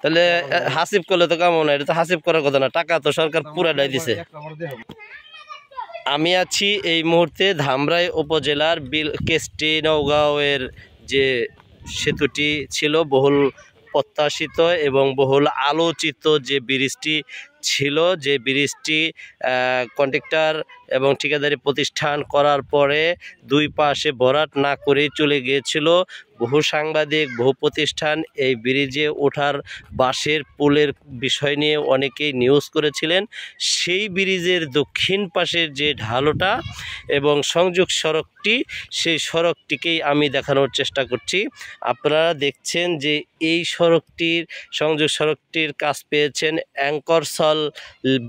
তাহলে হাসিব করলে তো কেমন এটা তো হাসিব করার কথা না টাকা তো সরকার পুরাটাই দিছে আমি আছি এই মুহূর্তে ধামরাই উপজেলার বিল কেস্টি নওগাঁওয়ের যে সেতুটি ছিল বহুল প্রত্যাশিত এবং বহুল আলোচিত যে ব্রিজটি ছিল যে ব্রিজটি কন্ট্রাক্টর এবং ঠিকাদারি প্রতিষ্ঠান করার পরে দুই পাশে বরাট না করেই চলে গিয়েছিল বহু সাংবাদিক বহু প্রতিষ্ঠান এই ব্রিজে ওঠার বাঁশের পুলের বিষয় নিয়ে অনেকেই নিউজ করেছিলেন সেই ব্রিজের দক্ষিণ পাশের যে ঢালোটা এবং সংযোগ সড়কটি সেই সড়কটিকেই আমি দেখানোর চেষ্টা করছি আপনারা দেখছেন যে এই সড়কটির সংযোগ সড়কটির কাজ পেয়েছেন অ্যাঙ্কর স্থল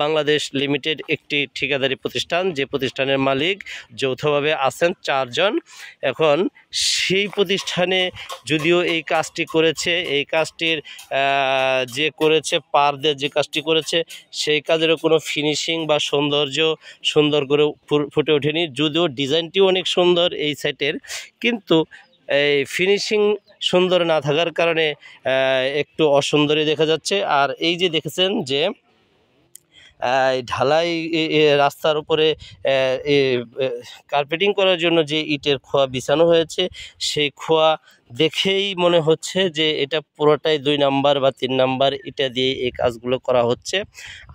বাংলাদেশ লিমিটেড একটি ঠিকাদারি প্রতিষ্ঠান যে প্রতিষ্ঠানের মালিক যৌথভাবে আছেন চারজন এখন সেই প্রতিষ্ঠানে যদিও এই কাজটি করেছে এই কাজটির যে করেছে পার দিয়ে যে কাজটি করেছে সেই কাজেরও কোনো ফিনিশিং বা সৌন্দর্য সুন্দর করে ফুটে ওঠেনি যদিও ডিজাইনটিও অনেক সুন্দর এই সাইটের কিন্তু এই ফিনিশিং সুন্দর না থাকার কারণে একটু অসুন্দরই দেখা যাচ্ছে আর এই যে দেখেছেন যে ঢালাই রাস্তার উপরে কার্পেটিং করার জন্য যে ইটের খোয়া বিছানো হয়েছে সেই খোয়া দেখেই মনে হচ্ছে যে এটা পুরোটাই দুই নাম্বার বা তিন নাম্বার ইটা দিয়ে এই কাজগুলো করা হচ্ছে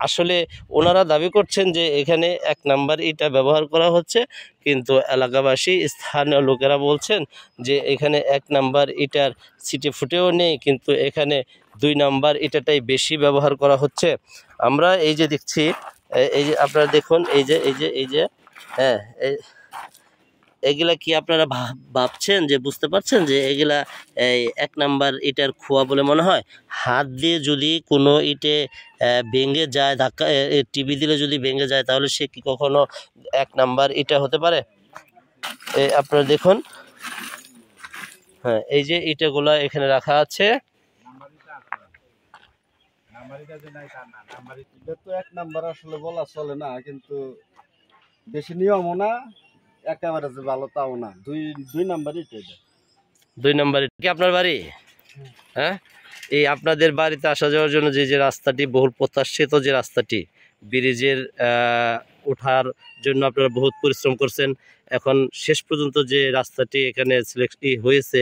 আসলে ওনারা দাবি করছেন যে এখানে এক নাম্বার ইটা ব্যবহার করা হচ্ছে কিন্তু এলাকাবাসী স্থানীয় লোকেরা বলছেন যে এখানে এক নাম্বার ইটার সিটি ফুটেও নেই কিন্তু এখানে দুই নাম্বার এটাটাই বেশি ব্যবহার করা হচ্ছে আমরা এই যে দেখছি এই যে আপনারা দেখুন এই যে এই যে এই যে হ্যাঁ এগুলা কি আপনারা ভাবছেন যে বুঝতে পারছেন যে এগুলা এক নাম্বার ইটার খোয়া বলে মনে হয় হাত দিয়ে যদি কোনো ইটে ভেঙে যায় ধাক্কা টিভি দিলে যদি ভেঙে যায় তাহলে সে কি কখনো এক নাম্বার ইটা হতে পারে আপনারা দেখুন হ্যাঁ এই যে ইটাগুলা এখানে রাখা আছে দুই এটা কি আপনার বাড়ি হ্যাঁ এই আপনাদের বাড়িতে আসা যাওয়ার জন্য যে যে রাস্তাটি বহুল প্রত্যাশিত যে রাস্তাটি ব্রিজের আহ ওঠার জন্য আপনারা বহুত পরিশ্রম করছেন এখন শেষ পর্যন্ত যে রাস্তাটি এখানে সিলেক্ট হয়েছে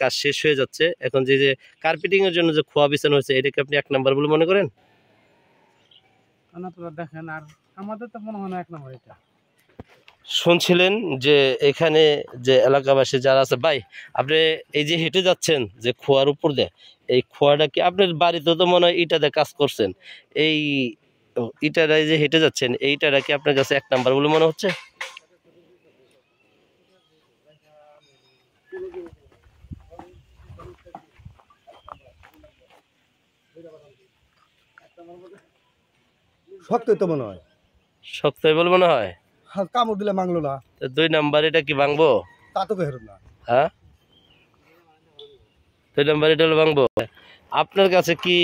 কাজ শেষ হয়ে যাচ্ছে এখন যে যে কার্পেটিংয়ের জন্য যে খোয়া বিছানো হয়েছে এটাকে আপনি এক নাম্বার বলে মনে করেন দেখেন আর আমাদের তো মনে হয় না এক নাম্বার এটা শুনছিলেন যে এখানে যে এলাকাবাসী যারা আছে ভাই আপনি এই যে হেঁটে যাচ্ছেন যে খোয়ার উপর দিয়ে এই খোয়াটা কি আপনার বাড়িতে তো মনে হয় দিয়ে কাজ করছেন এই ইটারা যে হেঁটে যাচ্ছেন এইটারা কি আপনার কাছে এক নাম্বার বলে মনে হচ্ছে শক্তই তো মনে হয় শক্তই হ্যাঁ, হয় কামড় দিলে মাংলো না দুই নাম্বার এটা কি ভাঙবো তা তো না হ্যাঁ দুই নাম্বার এটা ভাঙবো আপনার কাছে কি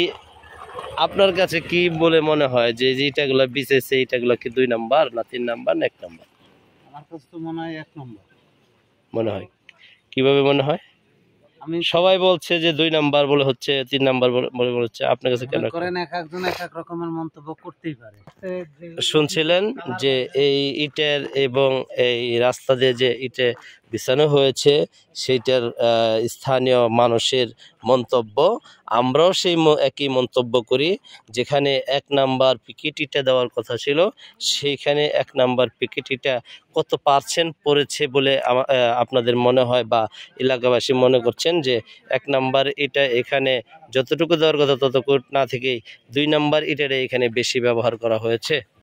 আপনার কাছে কি বলে মনে হয় যে যেটাগুলো বিচেছে এইটাগুলো কি দুই নাম্বার না তিন নাম্বার না এক নাম্বার আমার কাছে তো মনে হয় এক নাম্বার মনে হয় কিভাবে মনে হয় সবাই বলছে যে দুই নাম্বার বলে হচ্ছে তিন নাম্বার বলে বলে হচ্ছে আপনার কাছে কেন করেন এক একজন এক এক রকমের মন্তব্য করতেই পারে শুনছিলেন যে এই ইটের এবং এই রাস্তা দিয়ে যে ইটে বিছানো হয়েছে সেইটার স্থানীয় মানুষের মন্তব্য আমরাও সেই একই মন্তব্য করি যেখানে এক নাম্বার পিকেটিটা দেওয়ার কথা ছিল সেইখানে এক নাম্বার পিকেটিটা কত পার্সেন্ট পড়েছে বলে আপনাদের মনে হয় বা এলাকাবাসী মনে করছেন যে এক নাম্বার এটা এখানে যতটুকু দেওয়ার কথা ততটুকু না থেকেই দুই নাম্বার এটারে এখানে বেশি ব্যবহার করা হয়েছে